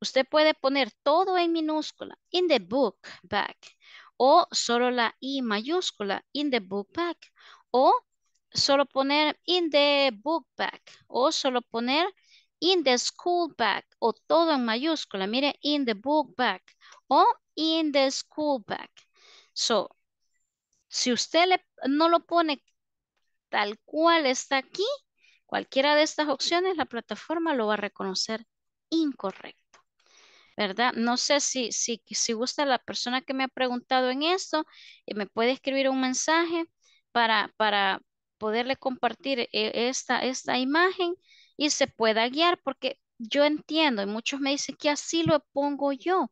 Usted puede poner todo en minúscula. In the book, back o solo la I mayúscula in the book bag o solo poner in the book bag o solo poner in the school bag o todo en mayúscula. Mire, in the book bag o in the school bag. So, si usted no lo pone tal cual está aquí, cualquiera de estas opciones la plataforma lo va a reconocer incorrecto. ¿verdad? No sé si, si, si gusta la persona que me ha preguntado en esto, eh, me puede escribir un mensaje para, para poderle compartir eh, esta, esta imagen y se pueda guiar, porque yo entiendo y muchos me dicen que así lo pongo yo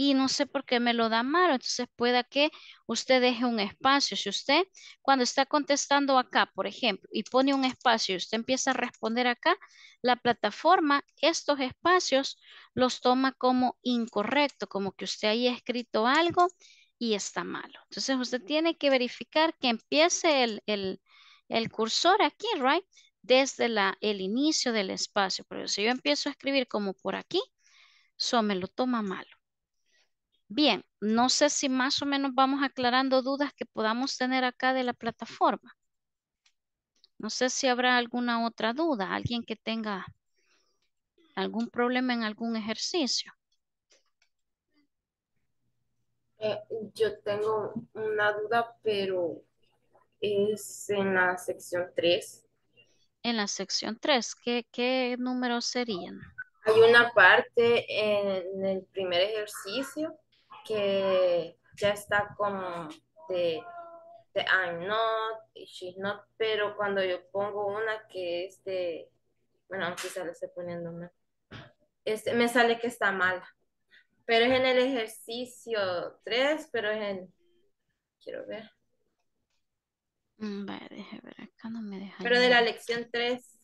y no sé por qué me lo da malo. Entonces pueda que usted deje un espacio. Si usted cuando está contestando acá, por ejemplo, y pone un espacio y usted empieza a responder acá, la plataforma estos espacios los toma como incorrecto, como que usted haya escrito algo y está malo. Entonces usted tiene que verificar que empiece el, cursor aquí, right? Desde la, el inicio del espacio. Pero si yo empiezo a escribir como por aquí, eso me lo toma malo. Bien, no sé si más o menos vamos aclarando dudas que podamos tener acá de la plataforma. No sé si habrá alguna otra duda, alguien que tenga algún problema en algún ejercicio. Eh, yo tengo una duda, pero es en la sección 3. En la sección 3, ¿qué, qué números serían? Hay una parte en el primer ejercicio que ya está como de, I'm not, she's not, pero cuando yo pongo una que este, bueno, aunque lo estoy poniendo este, me sale que está mal Pero es en el ejercicio 3, pero es en, quiero ver. Mm, ver, acá no me deja. Pero de la lección 3.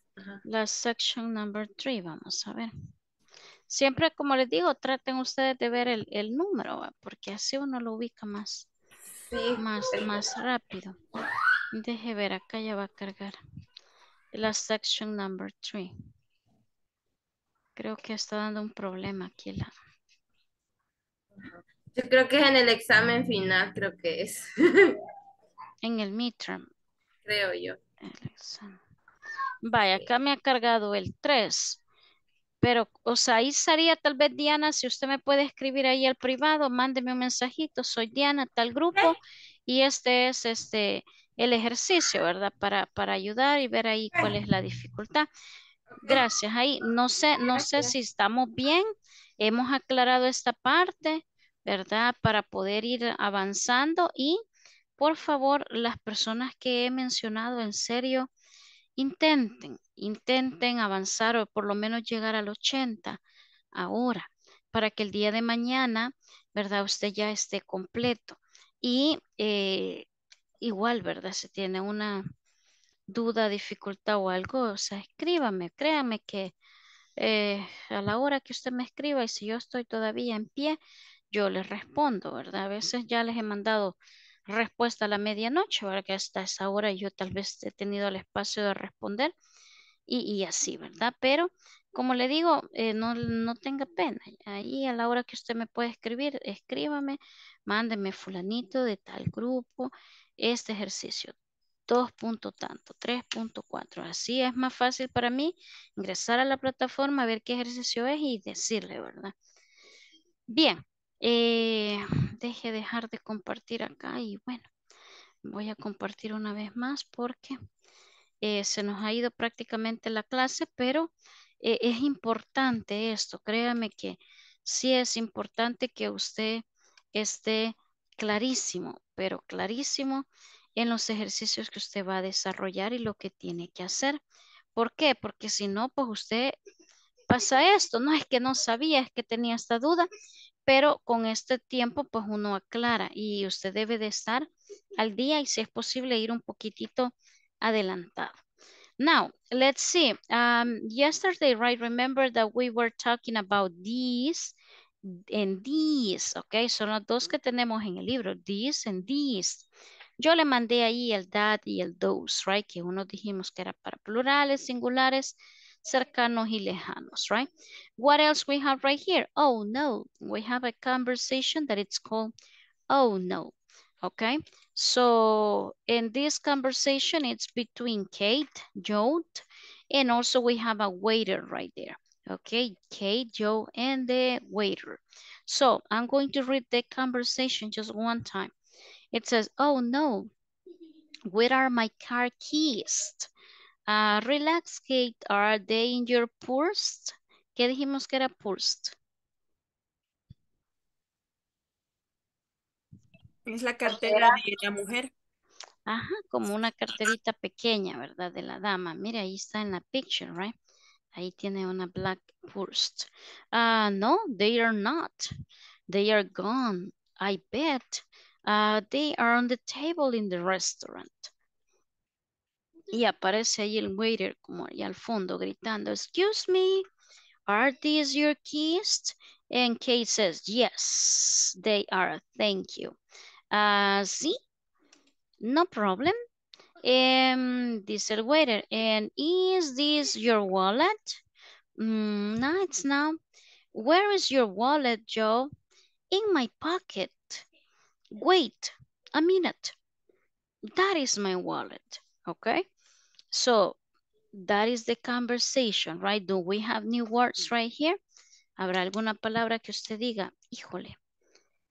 La section number 3, vamos a ver siempre, como les digo, traten ustedes de ver el, número, porque así uno lo ubica más, más, más rápido. Deje ver, acá ya va a cargar la section number 3. Creo que está dando un problema aquí Yo creo que es en el examen final, creo que es. en el midterm. Creo yo. Vaya, acá me ha cargado el 3. Pero, o sea, ahí estaría tal vez Diana, si usted me puede escribir ahí al privado, mándeme un mensajito, soy Diana, tal grupo, y este es este el ejercicio, ¿verdad? Para, ayudar y ver ahí cuál es la dificultad. Gracias, ahí no sé, no sé si estamos bien, hemos aclarado esta parte, ¿verdad? Para poder ir avanzando y, por favor, las personas que he mencionado, en serio, Intenten, intenten avanzar o por lo menos llegar al 80 ahora, para que el día de mañana, ¿verdad? Usted ya esté completo. Y eh, igual, ¿verdad? Si tiene una duda, dificultad o algo, o sea, escríbame, créame que eh, a la hora que usted me escriba y si yo estoy todavía en pie, yo les respondo, ¿verdad? A veces ya les he mandado respuesta a la medianoche, ahora Que hasta esa hora yo tal vez he tenido el espacio de responder y, así, ¿verdad? Pero como le digo, eh, no, tenga pena. Ahí a la hora que usted me puede escribir, escríbame, mándeme fulanito de tal grupo, este ejercicio. Dos tanto, 3.4. Así es más fácil para mí ingresar a la plataforma, ver qué ejercicio es y decirle, ¿verdad? Bien, eh, deje dejar de compartir acá y bueno, voy a compartir una vez más porque eh, se nos ha ido prácticamente la clase, pero eh, es importante esto, créame que sí es importante que usted esté clarísimo, pero clarísimo en los ejercicios que usted va a desarrollar y lo que tiene que hacer. ¿Por qué? Porque si no, pues usted pasa esto, no es que no sabía, es que tenía esta duda pero con este tiempo pues uno aclara y usted debe de estar al día y si es posible ir un poquitito adelantado. Now, let's see. Um, yesterday, right, remember that we were talking about these and these, ok, son los dos que tenemos en el libro, these and these. Yo le mandé ahí el that y el those, right, que uno dijimos que era para plurales, singulares cercanos y lejanos, right? What else we have right here? Oh, no. We have a conversation that it's called, oh, no. Okay, so in this conversation, it's between Kate, Joe, and also we have a waiter right there. Okay, Kate, Joe, and the waiter. So I'm going to read the conversation just one time. It says, oh no, where are my car keys? Ah, relax, Kate. Are they in your purse? ¿Qué dijimos que era purse? Es la pues cartera de la mujer. Ajá, como una carterita pequeña, ¿verdad? De la dama. Mira, ahí está en la picture, right? Ahí tiene una black purse. Uh, no, they are not. They are gone. I bet. Uh, they are on the table in the restaurant. y aparece ahí el waiter como ahí al fondo gritando, excuse me, are these your keys? And Kate says, yes, they are, thank you. Uh, sí, no problem. Um, dice el waiter, and is this your wallet? Mm, no, it's not. Where is your wallet, Joe? In my pocket. Wait a minute. That is my wallet, okay? So that is the conversation, right? Do we have new words mm. right here? ¿Habrá alguna palabra que usted diga? Híjole,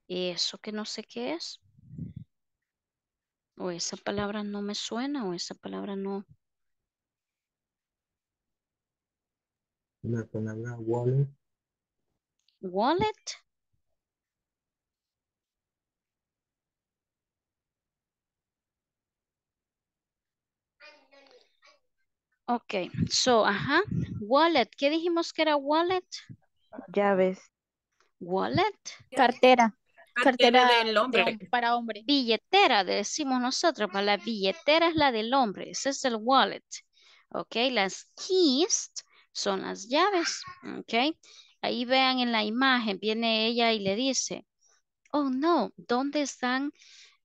eso que no sé qué es. O esa palabra no me suena, o esa palabra no. La palabra wallet. Wallet. Ok, so, ajá. Wallet. ¿Qué dijimos que era wallet? Llaves. Wallet. Cartera. Cartera, del hombre. para hombre. Billetera, decimos nosotros, para pues la billetera es la del hombre, ese es el wallet. Ok, las keys son las llaves. Ok, ahí vean en la imagen, viene ella y le dice, oh no, ¿dónde están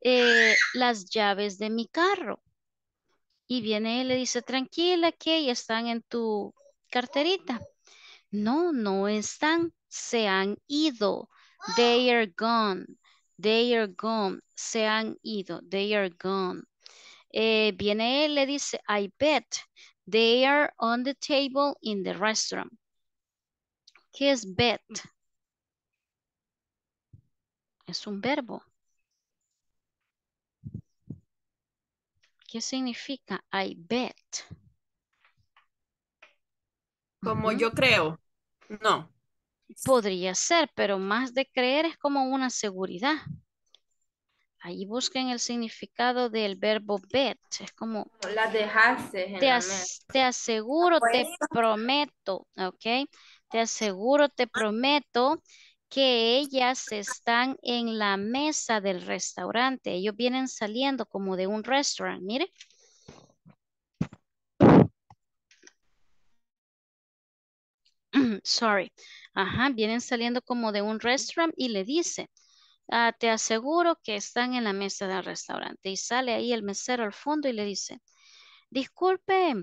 eh, las llaves de mi carro? Y viene y le dice, tranquila, que ya están en tu carterita. No, no están, se han ido. They are gone, they are gone, se han ido, they are gone. Eh, viene él, le dice, I bet they are on the table in the restaurant. ¿Qué es bet? Es un verbo. ¿Qué significa I bet? Como yo creo. No. Podría ser, pero más de creer es como una seguridad. Ahí busquen el significado del verbo bet. Es como... La dejaste. te aseguro, te prometo, ¿ok? Te aseguro, te prometo que ellas están en la mesa del restaurante. Ellos vienen saliendo como de un restaurant, mire. Sorry. Ajá, vienen saliendo como de un restaurant y le dice, ah, te aseguro que están en la mesa del restaurante. Y sale ahí el mesero al fondo y le dice, disculpe,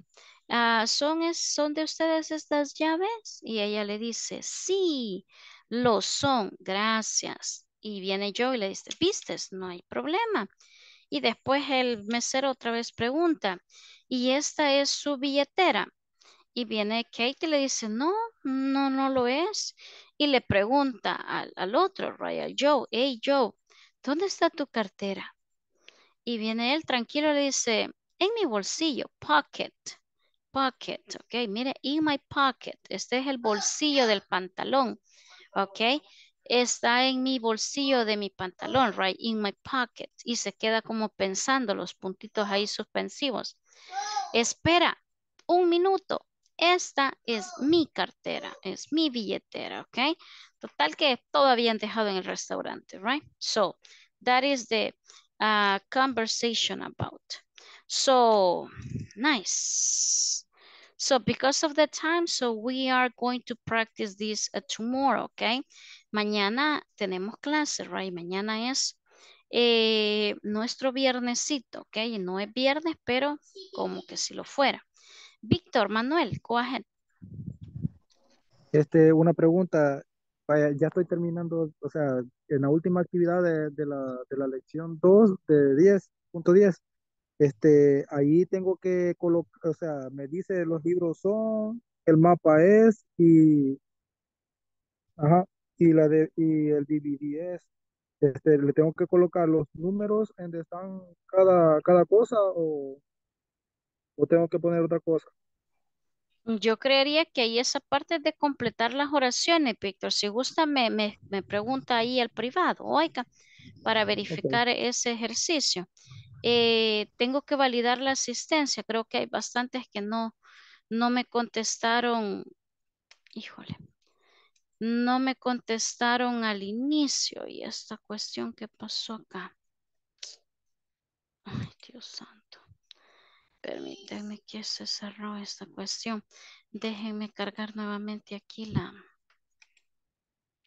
ah, ¿son, ¿son de ustedes estas llaves? Y ella le dice, sí, lo son, gracias. Y viene yo y le dice, vistes, no hay problema. Y después el mesero otra vez pregunta, ¿y esta es su billetera? Y viene Kate y le dice, no, no, no lo es. Y le pregunta al, al otro, Royal Joe, hey Joe, ¿dónde está tu cartera? Y viene él tranquilo y le dice, en mi bolsillo, pocket, pocket, ok, mire, in my pocket, este es el bolsillo del pantalón. ¿ok? Está en mi bolsillo de mi pantalón, right? In my pocket. Y se queda como pensando los puntitos ahí suspensivos. Espera un minuto. Esta es mi cartera, es mi billetera, ¿ok? Total que todavía habían dejado en el restaurante, right? So, that is the uh, conversation about. So, nice. So because of the time, so we are going to practice this uh, tomorrow, okay? Mañana tenemos clase, right? Mañana es eh, nuestro viernesito, okay? No es viernes, pero como que si lo fuera. Víctor, Manuel, go ahead. Este, una pregunta. ya estoy terminando, o sea, en la última actividad de, la, de la, lección 2 de 10.10. Este, ahí tengo que colocar, o sea, me dice los libros son, el mapa es y, y la de, y el DVD es. Este, le tengo que colocar los números en donde están cada, cada cosa o, o tengo que poner otra cosa. Yo creería que ahí esa parte de completar las oraciones, Víctor. Si gusta, me, me, pregunta ahí el privado, oiga, para verificar ese ejercicio. Eh, tengo que validar la asistencia. Creo que hay bastantes que no, no me contestaron, híjole, no me contestaron al inicio y esta cuestión que pasó acá. Ay, Dios santo. Permítanme que se cerró esta cuestión. Déjenme cargar nuevamente aquí la,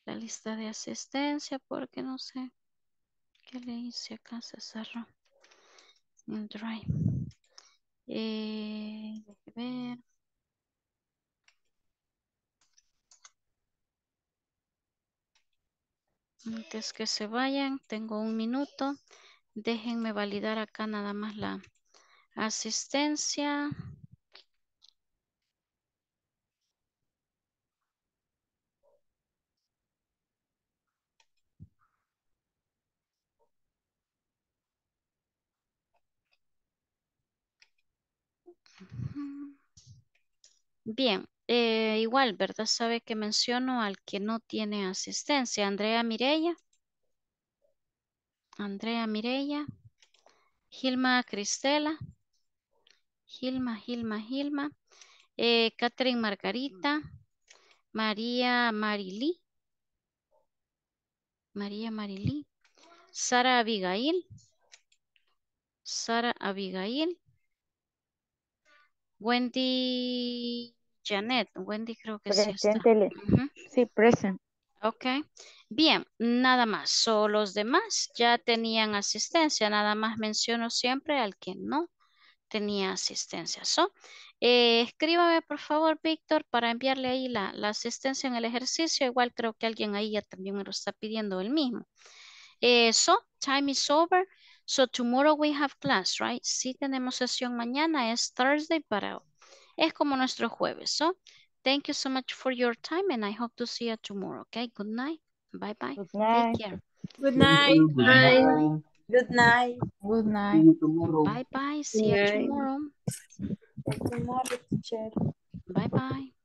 la lista de asistencia porque no sé qué le hice acá, se cerró. Mm, eh, ver. Antes que se vayan, tengo un minuto. Déjenme validar acá nada más la asistencia. Bien, eh, igual, ¿verdad? Sabe que menciono al que no tiene asistencia, Andrea Mirella. Andrea Mirella. Gilma Cristela. Gilma, Gilma, Gilma. Eh, Catherine Margarita. María Marilí. María Marilí. Sara Abigail. Sara Abigail. Wendy Janet, Wendy creo que sí está. Sí, present. Ok, bien, nada más. los demás ya tenían asistencia, nada más menciono siempre al que no tenía asistencia. So, eh, escríbame por favor, Víctor, para enviarle ahí la, asistencia en el ejercicio. Igual creo que alguien ahí ya también lo está pidiendo el mismo. Eh, so, time is over. So, tomorrow we have class, right? Sí tenemos sesión mañana, es Thursday para es como nuestro jueves. So, thank you so much for your time and I hope to see you tomorrow. Okay, good night. Bye bye. Good night. Take care. Good night. Good night. Bye. Good night. Good night. Bye bye. See you tomorrow. Tomorrow, teacher. Bye bye.